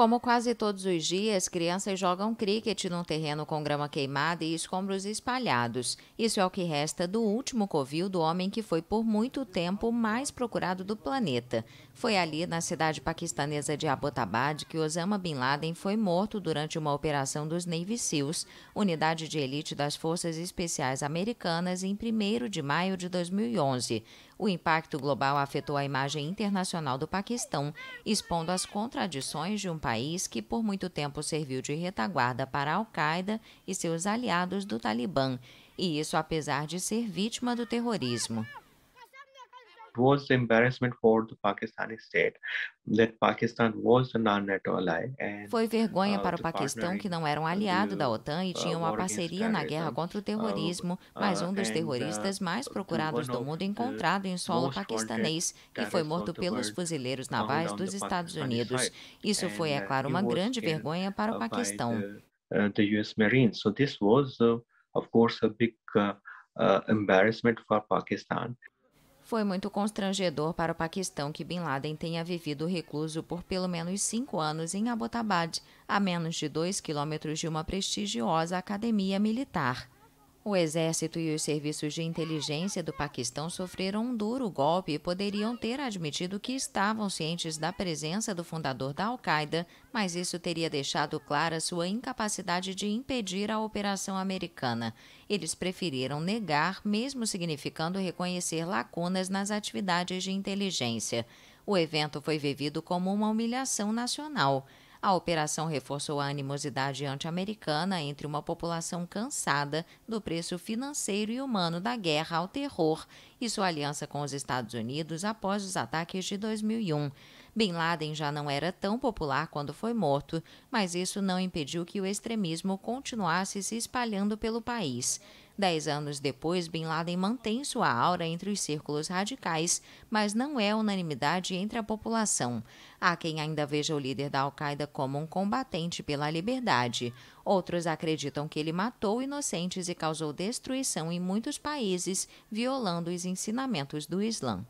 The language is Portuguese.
Como quase todos os dias, crianças jogam críquete num terreno com grama queimada e escombros espalhados. Isso é o que resta do último covil do homem que foi por muito tempo o mais procurado do planeta. Foi ali, na cidade paquistanesa de Abbottabad, que Osama Bin Laden foi morto durante uma operação dos Navy SEALs, unidade de elite das Forças Especiais Americanas, em 1 de maio de 2011 o impacto global afetou a imagem internacional do Paquistão, expondo as contradições de um país que por muito tempo serviu de retaguarda para a Al-Qaeda e seus aliados do Talibã, e isso apesar de ser vítima do terrorismo was the embarrassment for the Pakistani state that Pakistan was a non-NATO ally. And, Foi vergonha uh, para o Paquistão que não era um aliado da OTAN e tinha uh, uma parceria na guerra contra o uh, terrorismo, mas um dos terroristas mais procurados do mundo encontrado em solo paquistanês que foi morto pelos fuzileiros navais dos Estados Unidos. Isso foi, é claro, uma grande vergonha para o Paquistão. The US Marines. So this was, of course, a big embarrassment for Pakistan. Foi muito constrangedor para o Paquistão que Bin Laden tenha vivido recluso por pelo menos cinco anos em Abbottabad, a menos de dois quilômetros de uma prestigiosa academia militar. O exército e os serviços de inteligência do Paquistão sofreram um duro golpe e poderiam ter admitido que estavam cientes da presença do fundador da Al-Qaeda, mas isso teria deixado clara sua incapacidade de impedir a operação americana. Eles preferiram negar, mesmo significando reconhecer lacunas nas atividades de inteligência. O evento foi vivido como uma humilhação nacional. A operação reforçou a animosidade anti-americana entre uma população cansada do preço financeiro e humano da guerra ao terror e sua é aliança com os Estados Unidos após os ataques de 2001. Bin Laden já não era tão popular quando foi morto, mas isso não impediu que o extremismo continuasse se espalhando pelo país. Dez anos depois, Bin Laden mantém sua aura entre os círculos radicais, mas não é unanimidade entre a população. Há quem ainda veja o líder da Al-Qaeda como um combatente pela liberdade. Outros acreditam que ele matou inocentes e causou destruição em muitos países, violando os ensinamentos do Islã.